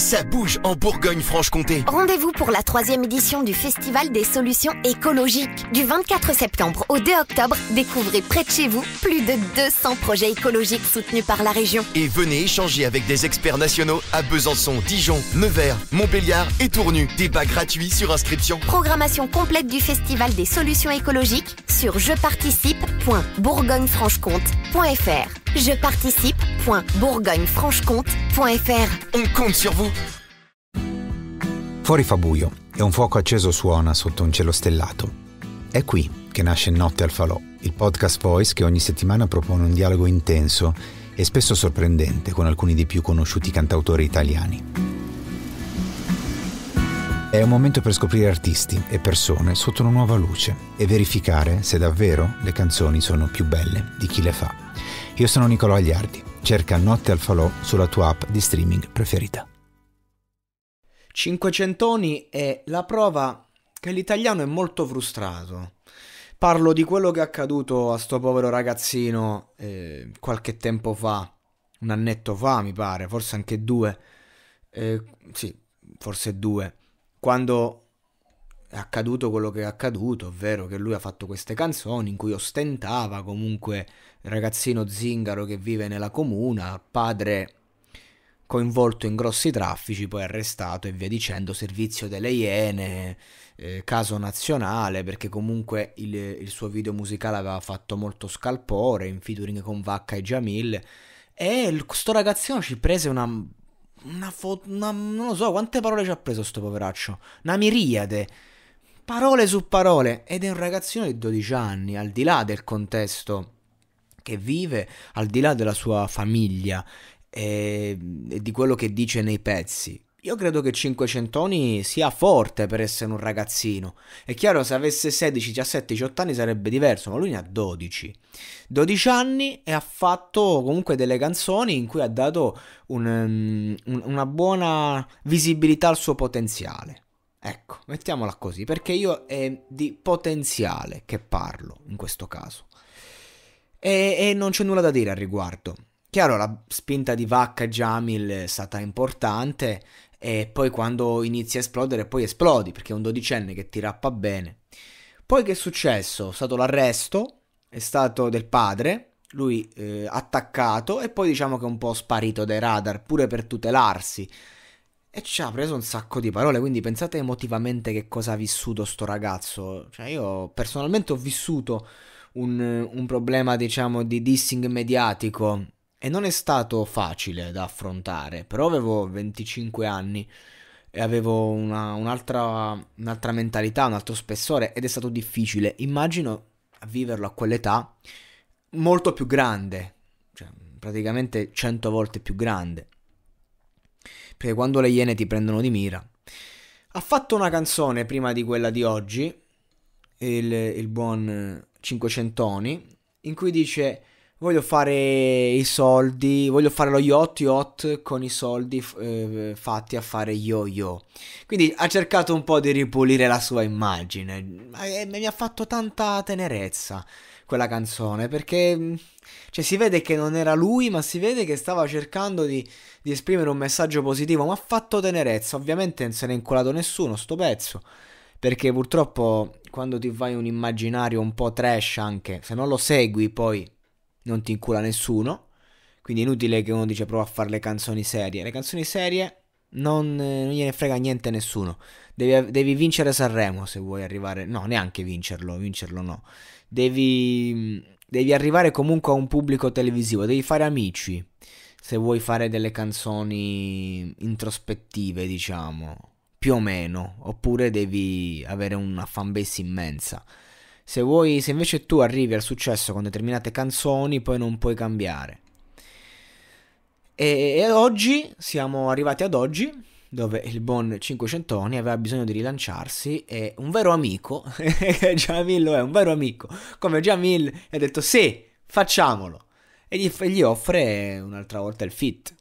Ça bouge en Bourgogne-Franche-Comté. Rendez-vous pour la troisième édition du Festival des solutions écologiques. Du 24 septembre au 2 octobre, découvrez près de chez vous plus de 200 projets écologiques soutenus par la région. Et venez échanger avec des experts nationaux à Besançon, Dijon, Nevers, Montbéliard et Tournu. Débat gratuit sur inscription. Programmation complète du Festival des solutions écologiques sur je comtefr Je participebourgognefranche On compte sur vous Fuori fa buio e un fuoco acceso suona sotto un cielo stellato. È qui che nasce Notte al Falò, il podcast voice che ogni settimana propone un dialogo intenso e spesso sorprendente con alcuni dei più conosciuti cantautori italiani. È un momento per scoprire artisti e persone sotto una nuova luce e verificare se davvero le canzoni sono più belle di chi le fa. Io sono Nicolò Agliardi. Cerca Notte al Falò sulla tua app di streaming preferita. Cinquecentoni è la prova che l'italiano è molto frustrato. Parlo di quello che è accaduto a sto povero ragazzino eh, qualche tempo fa, un annetto fa mi pare, forse anche due, eh, sì, forse due, quando è accaduto quello che è accaduto, ovvero che lui ha fatto queste canzoni in cui ostentava comunque ragazzino zingaro che vive nella comuna, padre coinvolto in grossi traffici, poi arrestato e via dicendo, servizio delle Iene, eh, caso nazionale, perché comunque il, il, suo video musicale aveva fatto molto scalpore, in featuring con Vacca e Jamil, e questo ragazzino ci prese una una foto, non lo so, quante parole ci ha preso sto poveraccio? Una miriade parole su parole ed è un ragazzino di 12 anni, al di là del contesto che vive, al di là della sua famiglia e, ehm, e di quello che dice nei pezzi. Io credo che 500 Cinquecentoni sia forte per essere un ragazzino. È chiaro, se avesse 16, 17, 18 anni sarebbe diverso, ma lui ne ha 12. 12 anni e ha fatto comunque delle canzoni in cui ha dato un, um, una buona visibilità al suo potenziale. Ecco, mettiamola così, perché io è di potenziale che parlo in questo caso. E, e non c'è nulla da dire al riguardo. Chiaro, la spinta di vacca Jamil è stata importante e poi quando inizia a esplodere poi esplodi, perché è un dodicenne che ti rappa bene. Poi che è successo? È stato l'arresto, è stato del padre, lui eh, attaccato e poi diciamo che è un po' sparito dai radar, pure per tutelarsi e ci ha preso un sacco di parole, quindi pensate emotivamente che cosa ha vissuto sto ragazzo. Cioè io personalmente ho vissuto un, un problema, diciamo, di dissing mediatico e non è stato facile da affrontare, però avevo 25 anni e avevo una, un'altra, un'altra mentalità, un altro spessore ed è stato difficile. Immagino a viverlo a quell'età molto più grande, cioè praticamente 100 volte più grande perché quando le Iene ti prendono di mira. Ha fatto una canzone prima di quella di oggi, il, il buon Cinquecentoni, in cui dice voglio fare i soldi, voglio fare lo yacht yacht con i soldi eh, fatti a fare yo-yo. Quindi ha cercato un po' di ripulire la sua immagine e eh, mi ha fatto tanta tenerezza quella canzone perché mm, cioè, si vede che non era lui, ma si vede che stava cercando di, di esprimere un messaggio positivo, ma ha fatto tenerezza. Ovviamente non se ne è inculato nessuno sto pezzo, perché purtroppo quando ti fai un immaginario un po' trash anche, se non lo segui poi non ti incula nessuno. Quindi è inutile che uno dice prova a fare le canzoni serie. Le canzoni serie non, eh, non gliene frega niente a nessuno. Devi, devi, vincere Sanremo se vuoi arrivare. No, neanche vincerlo, vincerlo no. Devi, mm, devi arrivare comunque a un pubblico televisivo, devi fare amici. Se vuoi fare delle canzoni introspettive, diciamo, più o meno, oppure devi avere una fanbase immensa. Se, vuoi, se invece tu arrivi al successo con determinate canzoni, poi non puoi cambiare. E, oggi siamo arrivati ad oggi, dove il buon 500 Oni aveva bisogno di rilanciarsi e un vero amico, Jamil lo è, un vero amico, come Jamil ha detto sì, facciamolo. E gli, gli offre un'altra volta il fit.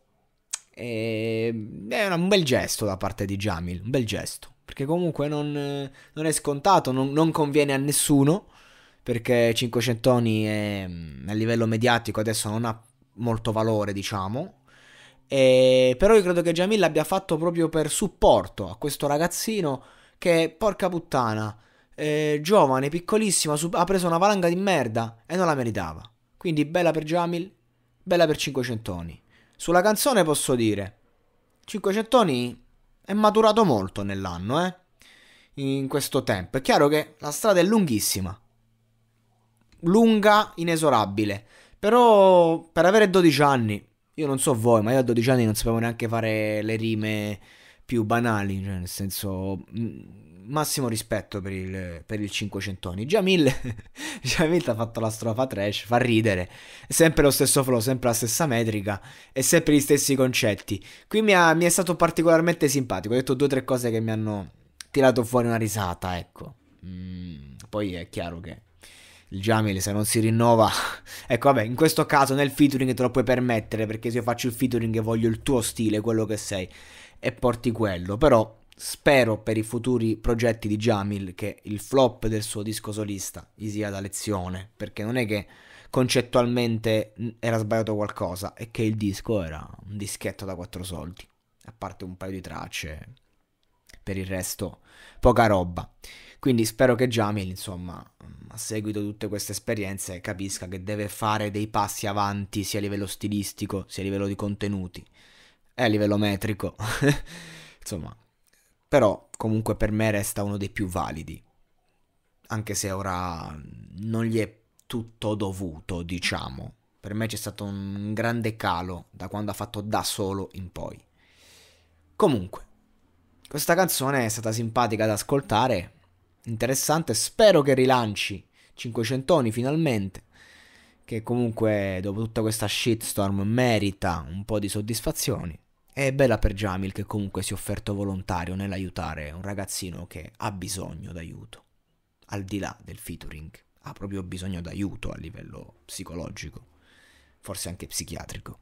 E, è un bel gesto da parte di Jamil, un bel gesto. Perché comunque non, non è scontato, non, non conviene a nessuno. Perché 500 Oni è, a livello mediatico adesso non ha molto valore, diciamo e, eh, però io credo che Jamil l'abbia fatto proprio per supporto a questo ragazzino che, porca puttana, eh, giovane, piccolissimo, ha preso una valanga di merda e non la meritava. Quindi bella per Jamil, bella per 500 toni. Sulla canzone posso dire, 500 toni è maturato molto nell'anno, eh? In questo tempo. È chiaro che la strada è lunghissima. Lunga, inesorabile. Però per avere 12 anni io non so voi, ma io a 12 anni non sapevo neanche fare le rime più banali, cioè nel senso massimo rispetto per il, per il 500 Già Mille ha fatto la strofa trash, fa ridere, sempre lo stesso flow, sempre la stessa metrica e sempre gli stessi concetti. Qui mi, ha, mi è stato particolarmente simpatico, ho detto due o tre cose che mi hanno tirato fuori una risata, ecco. Mm, poi è chiaro che il Jamil se non si rinnova ecco vabbè in questo caso nel featuring te lo puoi permettere perché se io faccio il featuring e voglio il tuo stile quello che sei e porti quello però spero per i futuri progetti di Jamil che il flop del suo disco solista gli sia da lezione perché non è che concettualmente era sbagliato qualcosa e che il disco era un dischetto da quattro soldi a parte un paio di tracce per il resto poca roba quindi spero che Jamil, insomma, a seguito di tutte queste esperienze capisca che deve fare dei passi avanti sia a livello stilistico, sia a livello di contenuti e a livello metrico. insomma, però comunque per me resta uno dei più validi. Anche se ora non gli è tutto dovuto, diciamo. Per me c'è stato un grande calo da quando ha fatto da solo in poi. Comunque, questa canzone è stata simpatica da ascoltare, interessante. Spero che rilanci 500 finalmente. Che comunque dopo tutta questa shitstorm merita un po' di soddisfazioni. E bella per Jamil che comunque si è offerto volontario nell'aiutare un ragazzino che ha bisogno d'aiuto. Al di là del featuring, ha proprio bisogno d'aiuto a livello psicologico, forse anche psichiatrico.